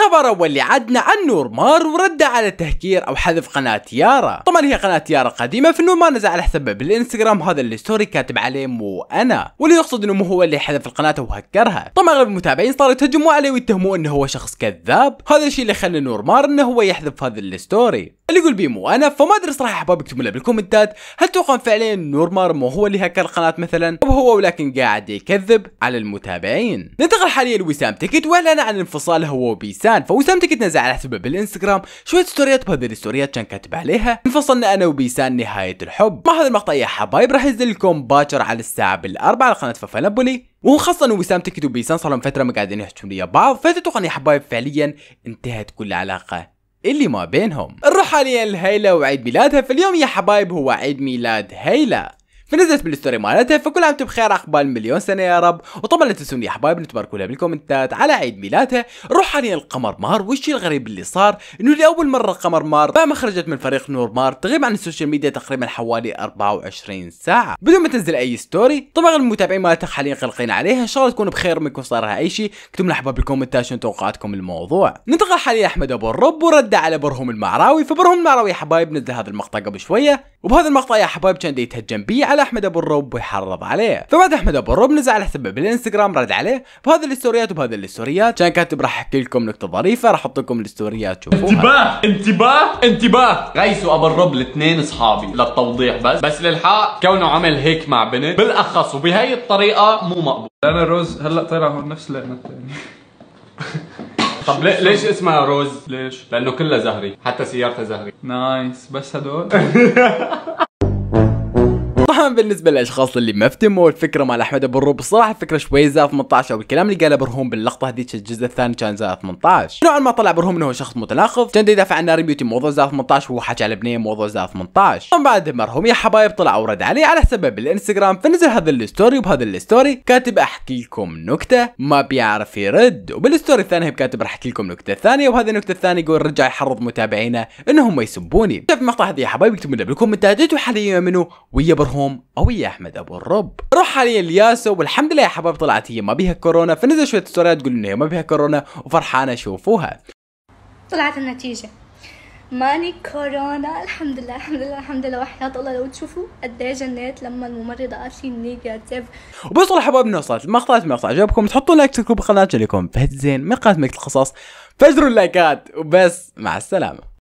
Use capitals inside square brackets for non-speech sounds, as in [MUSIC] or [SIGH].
الخبر اللي عدنا عن نور مار ورد على تهكير او حذف قناه يارا طبعا هي قناه يارا قديمه فنور مار نزل على حسابه بالانستغرام هذا الستوري كاتب عليه مو انا واللي يقصد انه مو هو اللي حذف القناه وهكرها طبعا اغلب المتابعين صاروا يتهجموا عليه ويتهموه انه هو شخص كذاب هذا الشيء اللي خلى نور مار انه هو يحذف هذا الستوري اللي يقول بي مو انا فما ادري صراحه احباب اكتبوا لنا بالكومنتات هل توقع فعليا نور مار مو هو اللي هكر القناه مثلا او هو ولكن قاعد يكذب على المتابعين ننتقل حاليا لوسام تكت واعلن عن انفصاله هو وبيسام فوسام وسام نزل على حسابه بالانستغرام شويه ستوريات بهذه الستوريات كان كاتب عليها انفصلنا انا وبيسان نهايه الحب مع هذا المقطع يا حبايب راح ينزل لكم باكر على الساعه بالاربع على قناه وهو وخاصة انه وسام تكت وبيسان صار لهم فترة ما قاعدين يحكون ليا بعض فتتوقع يا حبايب فعليا انتهت كل علاقة اللي ما بينهم نروح حاليا لهيلا وعيد ميلادها فاليوم يا حبايب هو عيد ميلاد هيلا فنزلت بالستوري مالتها فكل عام بخير اقبال مليون سنه يا رب وطبعا لا تنسون يا حبايب تباركوا لها بالكومنتات على عيد ميلادها روح حاليا القمر مار والشيء الغريب اللي صار انه لاول مره قمر مار بعد ما خرجت من فريق نور مار تغيب عن السوشيال ميديا تقريبا حوالي 24 ساعه بدون ما تنزل اي ستوري طبعا المتابعين مالتها حاليا قلقين عليها ان شاء الله تكون بخير منكم صار لها اي شيء اكتبوا لنا احباب بالكومنتات شنو توقعاتكم الموضوع ننتقل حاليا احمد ابو الرب ورد على برهم المعراوي فبرهم المعراوي يا حبايب نزل هذا المقطع قبل شويه وبهذا المقطع يا حبايب كان يتهجم بي هل احمد ابو الرب ويحرض عليه فبعد احمد ابو الرب نزل على حسابه بالانستغرام رد عليه بهذه الستوريات وبهذه الستوريات كان كاتب راح احكي لكم نكته ظريفه راح احط لكم الستوريات شوفوها انتباه انتباه انتباه غيث وابو الرب الاثنين اصحابي للتوضيح بس بس للحق كونه عمل هيك مع بنت بالاخص وبهي الطريقه مو مقبول انا روز هلا طلع هون نفس لقنا الثاني [LAUGHS] طب ليه ليش اسمها روز؟ ليش؟ لانه كلها زهري، حتى سيارتها زهري. نايس بس هدول [LAUGHS] بالنسبه للاشخاص اللي ما فهموا الفكره مال احمد ابو الروب الصراحه الفكره شوي زائد 18 او الكلام اللي قاله برهوم باللقطه هذيك الجزء الثاني كان زائد 18 نوعا ما طلع برهوم انه شخص متناقض كان يدافع عن ناري بيوتي موضوع زائد 18 وهو حكى على بنيه موضوع زائد 18 من بعد مرهوم يا حبايب طلع ورد عليه على سبب الانستغرام فنزل هذا الستوري وبهذا الستوري كاتب احكي لكم نكته ما بيعرف يرد وبالستوري الثاني كاتب راح احكي لكم نكته ثانيه وهذه النكته الثانيه يقول رجع يحرض متابعينه انهم يسبوني شاف المقطع هذا يا حبايب اكتبوا لنا بالكومنتات انتم حاليا منو ويا برهوم قوي يا احمد ابو الرب روح حاليا لياسو والحمد لله يا حبايب طلعت هي ما بيها كورونا فنزل شويه ستوريات تقول انه هي ما بيها كورونا وفرحانه شوفوها طلعت النتيجه ماني كورونا الحمد لله الحمد لله الحمد لله وحياة الله لو تشوفوا قد ايه جنيت لما الممرضة قالت لي نيجاتيف وبس والله حبايبنا وصلت المقطع المقطع عجبكم تحطوا لايك تشتركوا بالقناة لكم فهد زين من قناة ملك القصص فجروا اللايكات وبس مع السلامة